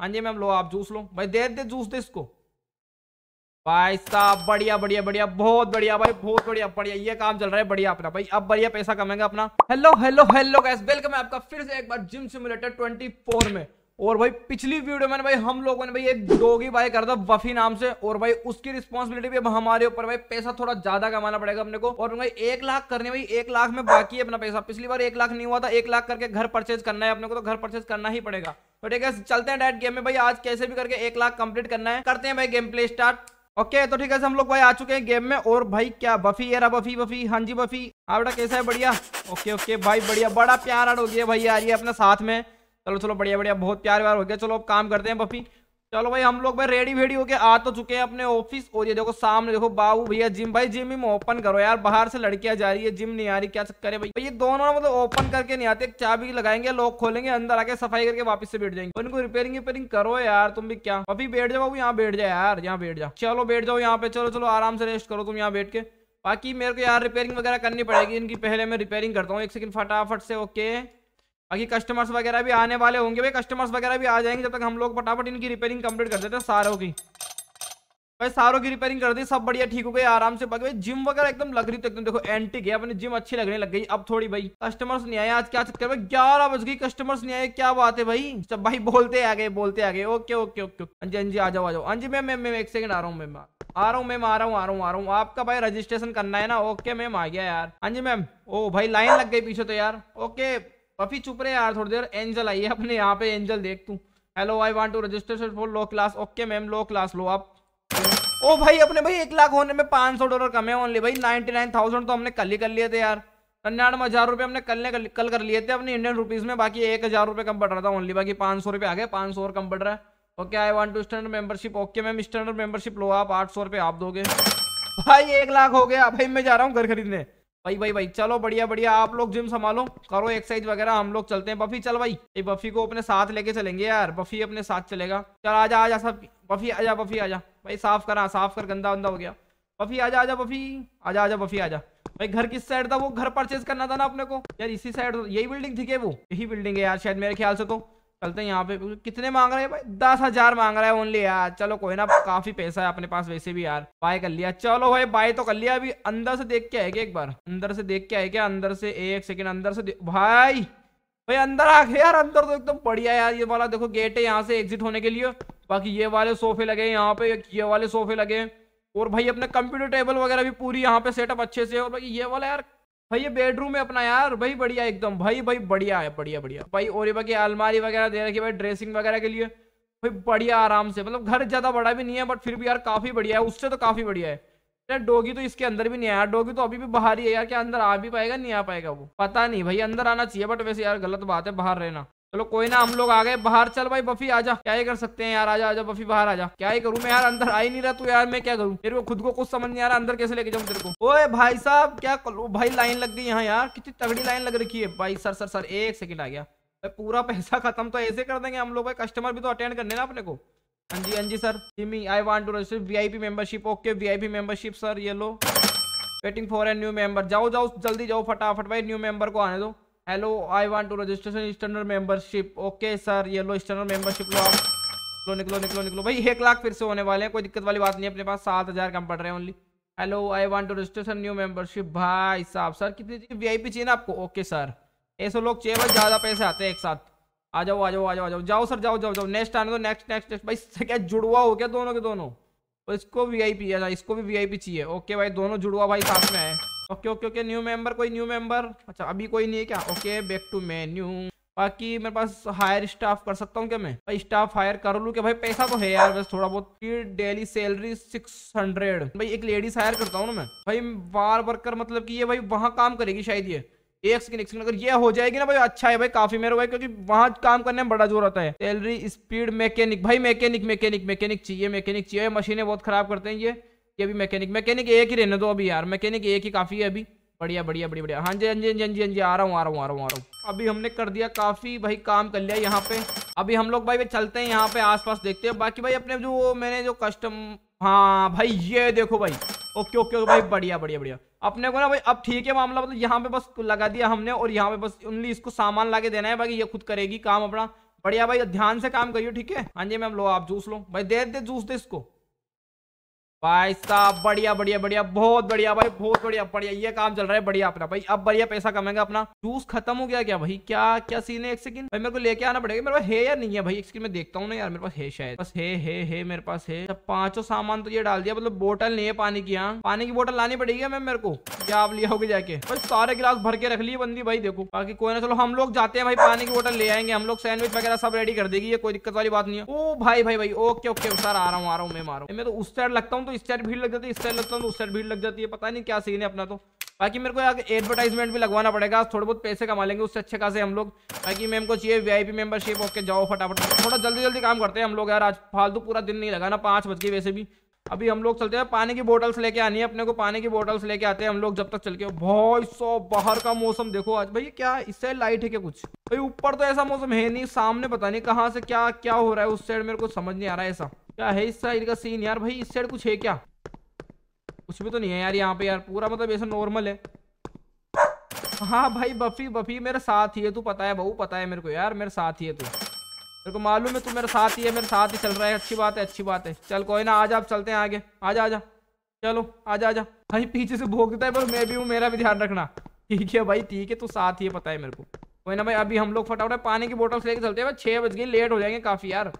हाँ जी मैम लो आप जूस लो भाई दे दे जूस दे इसको भाई साहब बढ़िया बढ़िया बढ़िया बहुत बढ़िया भाई बहुत बढ़िया बढ़िया ये काम चल रहा है बढ़िया अपना भाई अब बढ़िया पैसा कमाएंगे अपना hello hello hello guys welcome है आपका फिर से एक बार जिम सिमुलेटर 24 में और भाई पिछली वीडियो में भाई हम लोगों ने भाई एक डोगी बाय कर था वफी नाम से और भाई उसकी रिस्पॉन्सिबिलिटी भी अब हमारे ऊपर भाई पैसा थोड़ा ज्यादा कमाना पड़ेगा अपने को और भाई एक लाख करने भाई एक लाख में बाकी है अपना पैसा पिछली बार एक लाख नहीं हुआ था एक लाख करके घर परचेज करना है अपने को तो घर परचेज करना ही पड़ेगा तो ठीक है चलते हैं डायरेक्ट गेम में भाई आज कैसे भी करके एक लाख कंप्लीट करना है करते हैं भाई गेम प्ले स्टार्ट ओके तो ठीक है हम लोग भाई आ चुके हैं गेम में और भाई क्या बफी ये रहा बफी बफी हाँ जी बफी हाँ बेटा कैसा है बढ़िया ओके ओके भाई बढ़िया बड़ा प्यार हो गया भाई रही है अपने साथ में चलो चलो बढ़िया बढ़िया बहुत प्यार व्यार हो गया चलो अब काम करते हैं बफी चलो भाई हम लोग भाई रेडी वेडी होके आ तो चुके हैं अपने ऑफिस और ये देखो सामने देखो बाबू भैया जिम भाई जिम ही ओपन करो यार बाहर से लड़कियां जा रही है जिम नहीं आ रही क्या चक्कर है भाई ये दोनों मतलब ओपन करके नहीं आते चाबी लगाएंगे लोग खोलेंगे अंदर आके सफाई करके वापस से बैठ जाएंगे उनको रिपेयरिंग रिपेयरिंग करो यार तुम भी क्या अभी बैठ जाओ यहाँ बैठ जाए यार यहाँ बैठ जाओ चलो बैठ जाओ यहाँ पे चलो चलो आराम से रेस्ट करो तुम यहाँ बैठ के बाकी मेरे को यार रिपेयरिंग वगैरह करनी पड़ेगी इनकी पहले मैं रिपेयरिंग करता हूँ एक सेकंड फटाफट से ओके बाकी कस्टमर्स वगैरह भी आने वाले होंगे भाई कस्टमर्स वगैरह भी आ जाएंगे जब तक हम लोग फटाफट इनकी रिपेयरिंग कंप्लीट कर देते हैं सारों की भाई सारों की रिपेयरिंग कर दी सब बढ़िया ठीक हो गए आराम से बाकी भाई जिम वगैरह एकदम लग रही तो एकदम देखो एंटी गया अपनी जिम अच्छी लगने लग गई अब थोड़ी भाई कस्टमर्स नहीं आए आज क्या चक्कर भाई ग्यारह बज गई कस्टमर्स नहीं आए क्या बात है भाई सब भाई बोलते आ गए बोलते आ गए ओके ओके ओके हाँ जी हाँ जी आ जाओ आ जाओ हाँ जी मैम मैम मैम एक सेकंड आ रहा हूँ मैम आ रहा हूँ मैम आ रहा हूँ आ रहा हूँ आ रहा हूँ आपका भाई रजिस्ट्रेशन करना है ना ओके मैम आ गया यार हाँ जी मैम ओ भाई लाइन लग गई पीछे तो यार ओके पफी चुप रहे यार थोड़ी देर एंजल आई है अपने यहाँ पे एंजल देख तू hello I want to register for low class okay ma'am low class लो आप ओ भाई अपने भाई एक लाख होने में पाँच सौ डॉलर कम है ओनली भाई नाइनटी नाइन थाउजेंड तो हमने कल ही कर लिए थे यार निन्यानवे हज़ार रुपये हमने कल ने कल कर लिए थे अपने इंडियन रुपीज़ में बाकी एक हज़ार रुपये कम पड़ रहा था ओनली बाकी पाँच सौ रुपये आ गए पाँच सौ और कम पड़ रहा है okay I want to standard membership okay ma'am standard membership लो आप आठ सौ रुपये आप दोगे भाई एक लाख हो गया भाई मैं जा रहा हूँ घर खरीदने भाई भाई भाई चलो बढ़िया बढ़िया आप लोग जिम संभालो करो एक्सरसाइज वगैरह हम लोग चलते हैं बफी चल भाई ये बफी को अपने साथ लेके चलेंगे यार बफी अपने साथ चलेगा चल आजा आजा सब बफी आजा बफी आजा भाई साफ करा साफ कर गंदा वंदा हो गया बफी आजा आजा बफी आजा आजा बफी आजा भाई घर किस साइड था वो घर परचेज करना था ना अपने को यार इसी साइड यही बिल्डिंग थी क्या वो यही बिल्डिंग है यार शायद मेरे ख्याल से तो चलते हैं यहाँ पे कितने मांग रहे हैं भाई दस हजार मांग रहा है ओनली यार चलो कोई ना काफी पैसा है अपने पास वैसे भी यार बाय कर लिया चलो भाई बाय तो कर लिया अभी अंदर से देख के आएगा एक बार अंदर से देख के आएगा अंदर से एक सेकंड अंदर से भाई भाई अंदर आ गए यार अंदर तो एकदम बढ़िया यार ये वाला देखो गेट है यहाँ से एग्जिट होने के लिए बाकी ये वाले सोफे लगे हैं यहाँ पे ये वाले सोफे लगे हैं और भाई अपने कंप्यूटर टेबल वगैरह भी पूरी यहाँ पे सेटअप अच्छे से और बाकी ये वाला यार भाई ये बेडरूम है अपना यार भाई बढ़िया एकदम भाई भाई बढ़िया है बढ़िया बढ़िया भाई और ये बाकी अलमारी वगैरह दे रखी है भाई ड्रेसिंग वगैरह के लिए भाई बढ़िया आराम से मतलब घर ज़्यादा बड़ा भी नहीं है बट फिर भी यार काफ़ी बढ़िया है उससे तो काफ़ी बढ़िया है डोगी तो इसके अंदर भी नहीं आया डोगी तो अभी भी बाहर ही है यार क्या अंदर आ भी पाएगा नहीं आ पाएगा वो पता नहीं भाई अंदर आना चाहिए बट वैसे यार गलत बात है बाहर रहना चलो कोई ना हम लोग आ गए बाहर चल भाई बफी आजा क्या ही कर सकते हैं यार आजा आजा बफी बाहर आजा क्या ही करूं मैं यार अंदर आ ही नहीं रहा तू यार मैं क्या करूं मेरे को खुद को कुछ समझ नहीं आ रहा अंदर कैसे लेके जाऊं तेरे को ओए भाई साहब क्या करो भाई लाइन लग गई यहाँ यार कितनी तगड़ी लाइन लग रखी है भाई सर सर सर एक सेकेंड आ गया भाई पूरा पैसा खत्म तो ऐसे कर देंगे हम लोग भाई कस्टमर भी तो अटेंड करने ना अपने को हाँ जी हाँ जी sir Jimmy I want to register P membership okay P membership sir ये लो waiting for a new member जाओ जाओ जल्दी जाओ फटाफट भाई न्यू मेंबर को आने दो hello I want to registration standard membership okay sir ये लो स्टैंडर्ड मेंबरशिप लो आप लो निकलो निकलो निकलो भाई एक लाख फिर से होने वाले हैं कोई दिक्कत वाली बात नहीं अपने पास सात हज़ार कम पड़ रहे हैं only hello I want to registration new membership भाई साहब सर कितनी आई पी चाहिए ना आपको ओके सर ऐसे लोग चाहिए भाई ज़्यादा पैसे आते हैं एक साथ आ जाओ आ जाओ आ जाओ आ जाओ जाओ सर जाओ जाओ जाओ नेक्स्ट आने दो नेक्स्ट नेक्स्ट नेक्स्ट भाई क्या जुड़वा हो क्या दोनों के दोनों इसको वी आई पी इसको भी वी आई पी चाहिए ओके भाई दोनों जुड़वा भाई साथ में आए okay okay okay new member कोई न्यू मेंबर अच्छा अभी कोई नहीं है क्या ओके बैक टू मेन्यू बाकी मेरे पास हायर स्टाफ कर सकता हूँ क्या मैं भाई स्टाफ हायर कर लू क्या भाई पैसा तो है यार बस थोड़ा बहुत डेली सैलरी सिक्स हंड्रेड भाई एक लेडीज हायर करता हूँ ना मैं भाई बार वर्कर मतलब कि ये भाई वहाँ काम करेगी शायद ये एक सेकंड एक सेकंड अगर ये हो जाएगी ना भाई अच्छा है भाई काफी मेरे भाई क्योंकि वहाँ काम करने में बड़ा जोर आता है सैलरी स्पीड मैकेनिक भाई मैकेनिक मैकेनिक मैकेनिक चाहिए मैकेनिक चाहिए मशीनें बहुत खराब करते हैं ये ये भी मैकेनिक मैकेनिक एक ही रहने दो अभी यार मैकेनिक एक ही काफ़ी है अभी बढ़िया बढ़िया बढ़िया बढ़िया हाँ जी हाँ जी हाँ जी हाँ जी हाँ जी आ रहा हूँ आ रहा हूँ आ रहा हूँ आ रहा हूँ अभी हमने कर दिया काफ़ी भाई काम कर लिया यहाँ पे अभी हम लोग भाई चलते हैं यहाँ पे आसपास देखते हैं बाकी भाई अपने जो मैंने जो कस्टम हाँ भाई ये देखो भाई ओके ओके ओके भाई बढ़िया बढ़िया बढ़िया अपने को ना भाई अब ठीक है मामला मतलब यहाँ पे बस लगा दिया हमने और यहाँ पे बस ओनली इसको सामान ला के देना है बाकी ये खुद करेगी काम अपना बढ़िया भाई ध्यान से काम करियो ठीक है हाँ जी मैम लो आप जूस लो भाई दे दे जूस दे इसको भाई साहब बढ़िया बढ़िया बढ़िया बहुत बढ़िया भाई बहुत बढ़िया बढ़िया ये काम चल रहा है बढ़िया अपना भाई अब बढ़िया पैसा कमाएगा अपना जूस खत्म हो गया क्या भाई क्या क्या सीन है एक सेकंड भाई मेरे को लेके आना पड़ेगा मेरे पास है या नहीं है भाई एक सेकंड मैं देखता हूँ ना यार मेरे पास है शायद बस है है है मेरे पास है अच्छा, पांचों सामान तो ये डाल दिया मतलब बोटल नहीं है पानी की यहाँ पानी की बोटल लानी पड़ेगी मैम मेरे को क्या आप लिया होगी जाके भाई सारे गिलास भर के रख लिया बंदी भाई देखो बाकी कोई ना चलो हम लोग जाते हैं भाई पानी की बोटल ले आएंगे हम लोग सैंडविच वगैरह सब रेडी कर देगी ये कोई दिक्कत वाली बात नहीं है ओ भाई भाई भाई ओके ओके सर आ रहा हूँ आ रहा हूँ मैं मारू मैं तो उस साइड लगता हूँ तो तो इस साइड भीड़ लग जाती है इस साइड लगता हूँ तो उस साइड भीड़ लग जाती है पता नहीं क्या सीन है अपना तो बाकी मेरे को आगे एडवर्टाइजमेंट भी लगवाना पड़ेगा थोड़े बहुत पैसे कमा लेंगे उससे अच्छे खासे हम लोग बाकी मैम को चाहिए वीआईपी मेंबरशिप ओके जाओ फटाफट थोड़ा जल्दी जल्दी काम करते हैं हम लोग यार आज फालतू पूरा दिन नहीं लगाना पाँच बज के वैसे भी अभी हम लोग चलते हैं पानी की बोटल्स लेके आनी है अपने को पानी की बोटल्स लेके आते हैं हम लोग जब तक चल के बहुत सो बाहर का मौसम देखो आज भाई क्या इससे लाइट है क्या कुछ भाई ऊपर तो ऐसा मौसम है नहीं सामने पता नहीं कहाँ से क्या क्या हो रहा है उस साइड मेरे को समझ नहीं आ रहा है ऐसा क्या है इस साइड का सीन यार भाई इस साइड कुछ है क्या कुछ भी तो नहीं है यार यहाँ पे यार पूरा मतलब ऐसा नॉर्मल है हाँ भाई बफी बफी मेरे साथ ही है तू पता है बहू पता है मेरे को यार मेरे साथ ही है तू मेरे को मालूम है तू मेरे साथ ही है मेरे साथ ही चल रहा है अच्छी बात है अच्छी बात है चल कोई ना आज आप चलते हैं आगे आ जा चलो आ जा भाई पीछे से भोग है पर मैं भी हूँ मेरा भी ध्यान रखना ठीक है भाई ठीक है तू साथ ही है पता है मेरे को कोई ना भाई अभी हम लोग फटाफट पानी की बोटल्स लेके चलते हैं छः बज गए लेट हो जाएंगे काफ़ी यार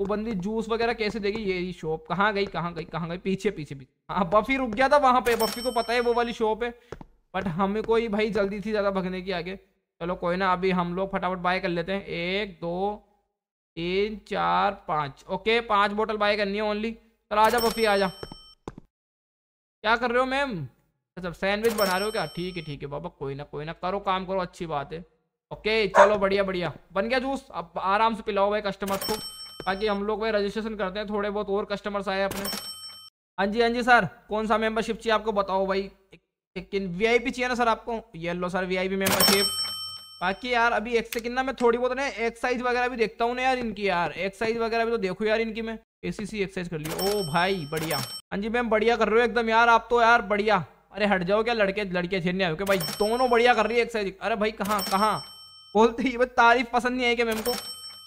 वो बंदी जूस वगैरह कैसे देगी ये शॉप कहाँ गई कहाँ गई कहाँ गई पीछे पीछे पीछे हाँ बफी रुक गया था वहाँ पे बफी को पता है वो वाली शॉप है बट हमें कोई भाई जल्दी थी ज़्यादा भगने की आगे चलो कोई ना अभी हम लोग फटाफट बाय कर लेते हैं एक दो तीन चार पाँच ओके पाँच बोटल बाय करनी है ओनली चल आ जा बफी आ जा क्या कर रहे हो मैम अच्छा सैंडविच बना रहे हो क्या ठीक है ठीक है बाबा कोई ना कोई ना करो काम करो अच्छी बात है ओके चलो बढ़िया बढ़िया बन गया जूस अब आराम से पिलाओ भाई कस्टमर्स को बाकी हम लोग भाई रजिस्ट्रेशन करते हैं थोड़े बहुत और कस्टमर्स आए अपने हाँ जी हाँ जी सर कौन सा मेंबरशिप चाहिए आपको बताओ भाई लेकिन वी आई पी चाहिए ना सर आपको ये लो sir V I P membership बाकी यार अभी एक सेकंड ना मैं थोड़ी बहुत ना एक्सरसाइज वगैरह भी देखता हूँ ना यार इनकी यार एक्सरसाइज वगैरह भी तो देखो यार इनकी मैं ए सी सी एक्सरसाइज कर ली ओ भाई बढ़िया हाँ जी मैम बढ़िया कर रहे हो एकदम यार आप तो यार बढ़िया अरे हट जाओ क्या लड़के लड़के छेड़ने आए हो भाई दोनों बढ़िया कर रही है एक्सरसाइज अरे भाई कहाँ कहाँ बोलते ही भाई तारीफ पसंद नहीं आई क्या मैम को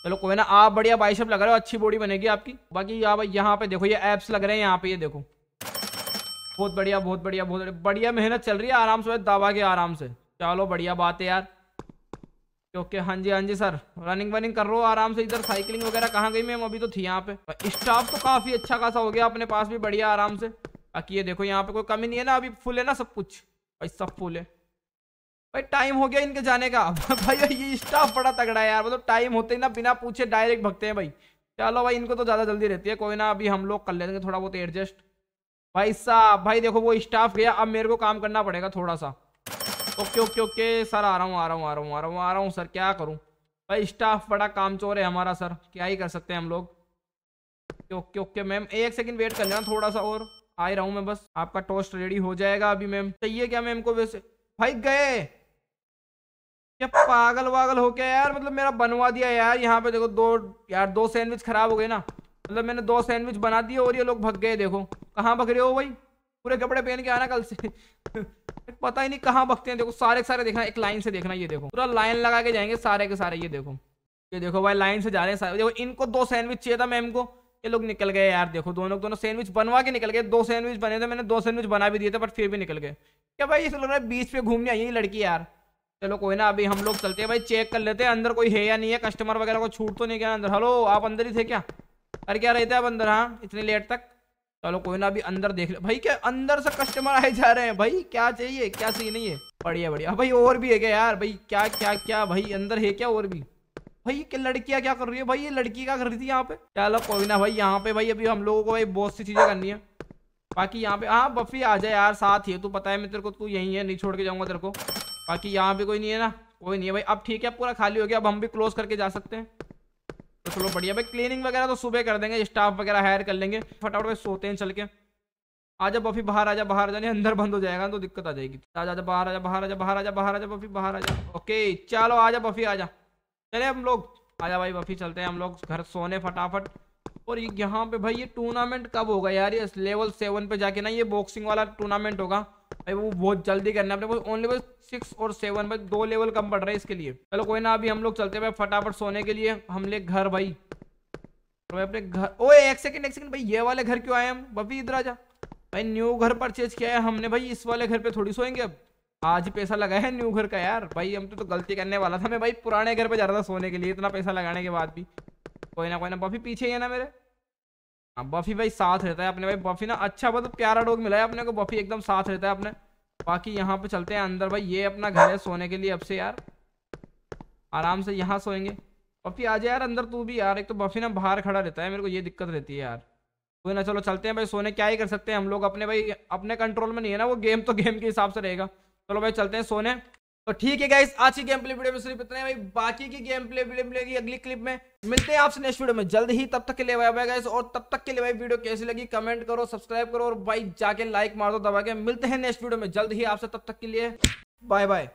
चलो तो कोई ना आप बढ़िया बाइशअप लगा रहे हो अच्छी बॉडी बनेगी आपकी बाकी आप यहाँ पे देखो ये एप्स लग रहे हैं यहाँ पे ये देखो बहुत बढ़िया बहुत बढ़िया बहुत बढ़िया बढ़िया मेहनत चल रही है आराम से दबा के आराम से चलो बढ़िया बात है यार ओके हाँ जी हाँ जी सर रनिंग वनिंग कर रो आराम से इधर साइकिलिंग वगैरह कहाँ गई मैम अभी तो थी यहाँ पे स्टाफ तो काफी अच्छा खासा हो गया अपने पास भी बढ़िया आराम से बाकी ये देखो यहाँ पे कोई कमी नहीं है ना अभी फुल है ना सब कुछ भाई सब फुल है भाई टाइम हो गया इनके जाने का भाई ये स्टाफ बड़ा तगड़ा है यार मतलब तो टाइम होते ही ना बिना पूछे डायरेक्ट भगते हैं भाई चलो भाई इनको तो ज़्यादा जल्दी रहती है कोई ना अभी हम लोग कर लेंगे थोड़ा बहुत एडजस्ट भाई साहब भाई देखो वो स्टाफ गया अब मेरे को काम करना पड़ेगा थोड़ा सा ओके ओके ओके सर आ रहा हूँ आ रहा हूँ आ रहा हूँ आ रहा हूँ आ रहा हूँ सर क्या करूँ भाई स्टाफ बड़ा काम चोर है हमारा सर क्या ही कर सकते हैं हम लोग ओके ओके मैम एक सेकंड वेट कर लेना थोड़ा सा और आ रहा हूँ मैं बस आपका टोस्ट रेडी हो जाएगा अभी मैम चाहिए क्या मैम को वैसे भाई गए क्या पागल वागल हो क्या यार मतलब मेरा बनवा दिया यार यहाँ पे देखो दो यार दो सैंडविच खराब हो गए ना मतलब मैंने दो सैंडविच बना दिए और ये लोग भग गए देखो कहाँ भग रहे हो भाई पूरे कपड़े पहन के आना कल से पता ही नहीं कहाँ भगते हैं देखो सारे सारे देखना एक लाइन से देखना ये देखो पूरा लाइन लगा के जाएंगे सारे के सारे ये देखो ये देखो भाई लाइन से जा रहे हैं सारे देखो इनको दो सैंडविच चाहिए था मैम को ये लोग निकल गए यार देखो दोनों दोनों सैंडविच बनवा के निकल गए दो सैंडविच बने थे मैंने दो सैंडविच बना भी दिए थे बट फिर भी निकल गए क्या भाई ये तो लग रहा है बीच पे घूमने आई है लड़की यार चलो कोई ना अभी हम लोग चलते हैं भाई चेक कर लेते हैं अंदर कोई है या नहीं है कस्टमर वगैरह को छूट तो नहीं गया अंदर हेलो आप अंदर ही थे क्या अरे क्या रहते हैं आप अंदर हाँ इतने लेट तक चलो कोई ना अभी अंदर देख ले भाई क्या अंदर से कस्टमर आए जा रहे हैं भाई क्या चाहिए क्या नहीं है बढ़िया बढ़िया भाई और भी है क्या यार भाई क्या क्या क्या भाई अंदर है क्या और भी भाई क्या लड़कियाँ क्या कर रही है भाई ये लड़की क्या कर रही थी यहाँ पे चलो कोई ना भाई यहाँ पे भाई अभी हम लोगों को भाई बहुत सी चीजें करनी है बाकी यहाँ पे हाँ बफी आ जाए यार साथ ही तू पता है मैं तेरे को तू यहीं है नहीं छोड़ के जाऊंगा तेरे को बाकी यहाँ पे कोई नहीं है ना कोई नहीं है भाई अब ठीक है पूरा खाली हो गया अब हम भी क्लोज करके जा सकते हैं तो चलो बढ़िया भाई क्लीनिंग वगैरह तो सुबह कर देंगे स्टाफ वगैरह हायर कर लेंगे फटाफट भाई सोते हैं चल के आ जा बफी बाहर आ जा बाहर आ जाने अंदर बंद हो जाएगा तो दिक्कत आ जाएगी आ जा बाहर आ जा बाहर आ जा बाहर जा बाहर जा बफी बाहर आ जा ओके चलो आ जा बफी आ जा चले हम लोग आ जा भाई बफी चलते हैं हम लोग घर सोने फटाफट और यहाँ पे भाई ये टूर्नामेंट कब होगा यार ये लेवल सेवन पे जाके ना ये बॉक्सिंग वाला टूर्नामेंट होगा भाई वो बहुत जल्दी करना है अपने को ओनली बस सिक्स और सेवन बस दो लेवल कम पड़ रहा है इसके लिए चलो कोई ना अभी हम लोग चलते हैं फटाफट सोने के लिए हम ले घर भाई भाई अपने घर ओए एक सेकंड एक सेकंड भाई ये वाले घर क्यों आए हम बबी इधर आ जा भाई न्यू घर परचेज किया है हमने भाई इस वाले घर पे थोड़ी सोएंगे अब आज पैसा लगाया है न्यू घर का यार भाई हम तो, तो गलती करने वाला था मैं भाई पुराने घर पे जा रहा था सोने के लिए इतना पैसा लगाने के बाद भी कोई ना कोई ना बफी पीछे ही है ना मेरे हाँ, बफी भाई साथ रहता है अपने भाई बफी ना अच्छा बहुत मतलब प्यारा डॉग मिला है अपने को बफी एकदम साथ रहता है अपने बाकी यहाँ पे चलते हैं अंदर भाई ये अपना घर है सोने के लिए अब से यार आराम से यहाँ सोएंगे बफी आ जाए यार अंदर तू भी यार एक तो बफी ना बाहर खड़ा रहता है मेरे को ये दिक्कत रहती है यार कोई तो ना चलो चलते हैं भाई सोने क्या ही कर सकते हैं हम लोग अपने भाई अपने कंट्रोल में नहीं है ना वो गेम तो गेम के हिसाब से रहेगा चलो भाई चलते हैं सोने तो ठीक है गाइस आज की गेम प्ले वीडियो में सिर्फ इतना भाई बाकी की गेम प्ले वीडियो मिलेगी अगली क्लिप में मिलते हैं आपसे नेक्स्ट वीडियो में जल्द ही तब तक के लिए बाय गाइस और तब तक के लिए भाई वीडियो कैसी लगी कमेंट करो सब्सक्राइब करो और भाई जाके लाइक मार दो दबा के मिलते हैं नेक्स्ट वीडियो में जल्द ही आपसे तब तक के लिए बाय बाय